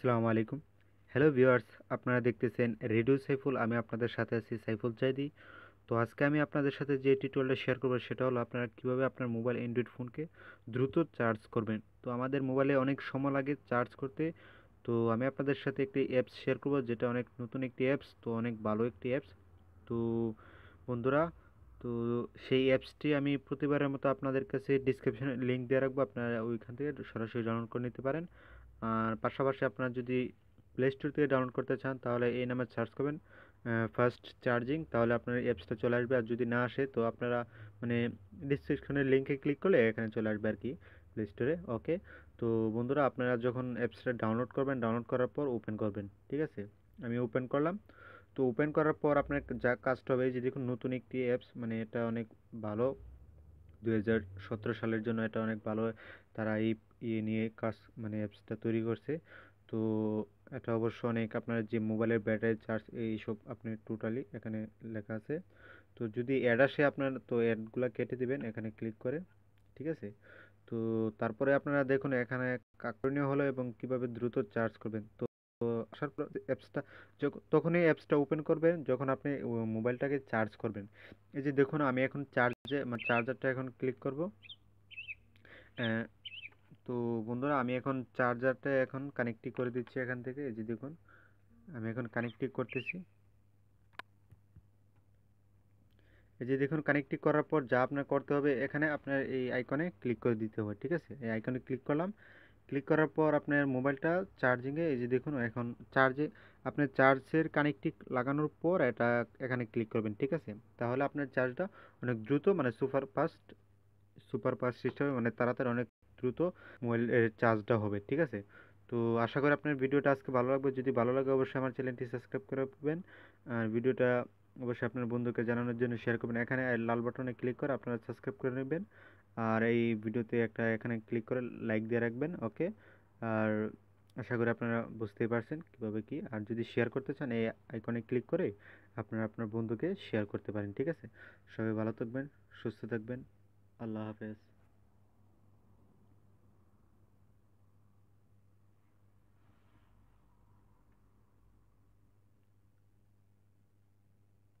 আসসালামু আলাইকুম hello viewers আপনারা দেখতেছেন রেডিও সাইফুল আমি আপনাদের সাথে আছি সাইফুল জাইদি তো আজকে আমি আপনাদের সাথে যে টিউটোরিয়ালটা শেয়ার করবো সেটা হলো আপনারা কীভাবে আপনার মোবাইল অ্যান্ড্রয়েড ফোনকে দ্রুত চার্জ করবেন তো আমাদের মোবাইলে অনেক সময় লাগে চার্জ করতে তো আমি আপনাদের সাথে একটি অ্যাপস শেয়ার করবো যেটা অনেক নতুন একটি অ্যাপস তো অনেক ভালো একটি অ্যাপস তো বন্ধুরা তো সেই অ্যাপসটি আমি প্রতিবারের মতো আপনাদের কাছে ডিসক্রিপশানে লিঙ্ক দিয়ে রাখবো আপনারা ওইখান থেকে সরাসরি ডাউনলোড করে নিতে পারেন আর পাশাপাশি আপনারা যদি প্লে স্টোর থেকে ডাউনলোড করতে চান তাহলে এই নামে সার্চ করবেন ফার্স্ট চার্জিং তাহলে আপনার অ্যাপসটা চলে আসবে আর যদি না আসে তো আপনারা মানে ডিসক্রিপশনের লিঙ্কে ক্লিক করলে এখানে চলে আসবে আর কি প্লে স্টোরে ওকে তো বন্ধুরা আপনারা যখন অ্যাপসটা ডাউনলোড করবেন ডাউনলোড করার পর ওপেন করবেন ঠিক আছে আমি ওপেন করলাম তো ওপেন করার পর আপনার যা কাজটা হবে যে দেখুন নতুন একটি অ্যাপস মানে এটা অনেক ভালো দু সালের জন্য এটা অনেক ভালো তারা এই ইয়ে নিয়ে কাজ মানে অ্যাপসটা তৈরি করছে তো এটা অবশ্য অনেক আপনার যে মোবাইলের ব্যাটারি চার্জ এইসব আপনি টোটালি এখানে লেখা আছে তো যদি অ্যাড আসে আপনার তো অ্যাডগুলো কেটে দিবেন এখানে ক্লিক করে ঠিক আছে তো তারপরে আপনারা দেখুন এখানে কাকরণীয় হলো এবং কিভাবে দ্রুত চার্জ করবেন তো তো আসার পর অ্যাপসটা তখন এই অ্যাপসটা ওপেন করবেন যখন আপনি মোবাইলটাকে চার্জ করবেন এই যে দেখুন আমি এখন চার্জে মানে চার্জারটা এখন ক্লিক করব তো বন্ধুরা আমি এখন চার্জারটা এখন কানেক্টই করে দিচ্ছি এখান থেকে এই যে দেখুন আমি এখন কানেক্টি করতেছি এই যে দেখুন কানেক্টটি করার পর যা আপনার করতে হবে এখানে আপনার এই আইকনে ক্লিক করে দিতে হবে ঠিক আছে এই আইকনে ক্লিক করলাম ক্লিক করার পর আপনার মোবাইলটা চার্জিংয়ে এই যে দেখুন এখন চার্জে আপনি চার্জের কানেকটি লাগানোর পর এটা এখানে ক্লিক করবেন ঠিক আছে তাহলে আপনার চার্জটা অনেক দ্রুত মানে সুপার ফাস্ট সুপার ফাস্ট সিস্টেমে মানে তাড়াতাড়ি অনেক দ্রুত মোবাইল চার্জটা হবে ঠিক আছে তো আশা করি আপনার ভিডিওটা আজকে ভালো লাগবে যদি ভালো লাগে অবশ্যই আমার চ্যানেলটি সাবস্ক্রাইব করে রাখবেন আর ভিডিওটা অবশ্যই আপনার বন্ধুকে জানানোর জন্য শেয়ার করবেন এখানে লাল বাটনে ক্লিক করে আপনারা সাবস্ক্রাইব করে নেবেন আর এই ভিডিওতে একটা এখানে ক্লিক করে লাইক দিয়ে রাখবেন ওকে আর আশা করি আপনারা বুঝতেই পারছেন কীভাবে কি আর যদি শেয়ার করতে চান এই আইকনে ক্লিক করে আপনারা আপনার বন্ধুকে শেয়ার করতে পারেন ঠিক আছে সবাই ভালো থাকবেন সুস্থ থাকবেন আল্লাহ হাফেজ